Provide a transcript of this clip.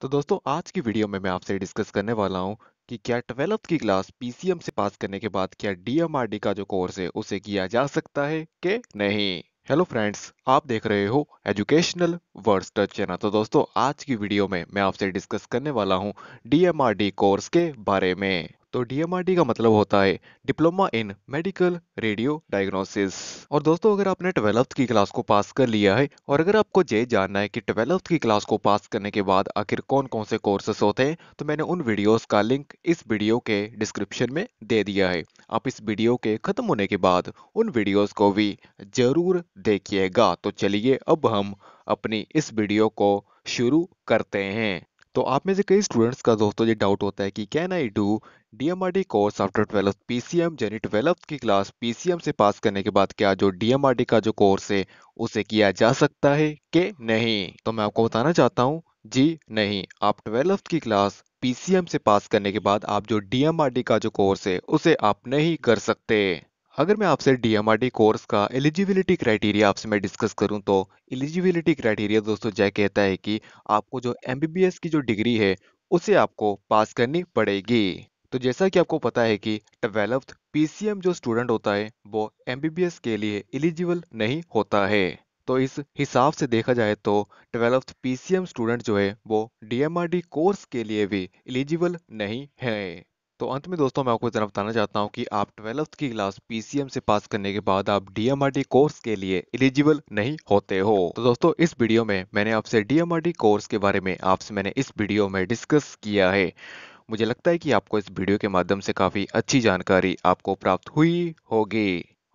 तो दोस्तों आज की वीडियो में मैं आपसे डिस्कस करने वाला हूं कि क्या ट्वेल्थ की क्लास पीसीएम से पास करने के बाद क्या डीएमआरडी का जो कोर्स है उसे किया जा सकता है कि नहीं हेलो फ्रेंड्स आप देख रहे हो एजुकेशनल वर्ड्स टच चैनल तो दोस्तों आज की वीडियो में मैं आपसे डिस्कस करने वाला हूं डीएमआरडी कोर्स के बारे में तो डीएमआरडी का मतलब होता है diploma in medical radio diagnosis और दोस्तों अगर आपने ट्वेल्थ की क्लास को पास कर लिया है और अगर आपको ये जानना है कि ट्वेल्थ की क्लास को पास करने के बाद आखिर कौन कौन से कोर्सेस होते हैं तो मैंने उन वीडियोस का लिंक इस वीडियो के डिस्क्रिप्शन में दे दिया है आप इस वीडियो के खत्म होने के बाद उन वीडियोज को भी जरूर देखिएगा तो चलिए अब हम अपनी इस वीडियो को शुरू करते हैं तो आप में से कई स्टूडेंट्स का दोस्तों ये डाउट होता है कि can I do DMRD course after twelfth P C M twelfth की क्लास पी से पास करने के बाद क्या जो डी का जो कोर्स है उसे किया जा सकता है कि नहीं तो मैं आपको बताना चाहता हूँ जी नहीं आप ट्वेल्थ की क्लास पीसीएम से पास करने के बाद आप जो डीएमआरडी का जो कोर्स है उसे आप नहीं कर सकते अगर मैं आपसे डीएमआरडी कोर्स का एलिजिबिलिटी क्राइटेरिया आपसे मैं डिस्कस करूं तो एलिजिबिलिटी क्राइटेरिया दोस्तों जय कहता है कि आपको जो एमबीबीएस की जो डिग्री है उसे आपको पास करनी पड़ेगी तो जैसा कि आपको पता है कि ट्वेल्थ पीसीएम जो स्टूडेंट होता है वो एमबीबीएस के लिए एलिजिबल नहीं होता है तो इस हिसाब से देखा जाए तो ट्वेल्थ पीसीएम स्टूडेंट जो है वो डीएमआरडी कोर्स के लिए भी एलिजिबल नहीं है तो अंत में दोस्तों मैं आपको इतना बताना चाहता हूँ कि आप ट्वेल्थ की क्लास पीसीएम से पास करने के बाद आप डीएमआरटी कोर्स के लिए एलिजिबल नहीं होते हो तो दोस्तों इस वीडियो में मैंने आपसे डीएमआरटी कोर्स के बारे में आपसे मैंने इस वीडियो में डिस्कस किया है मुझे लगता है कि आपको इस वीडियो के माध्यम से काफ़ी अच्छी जानकारी आपको प्राप्त हुई होगी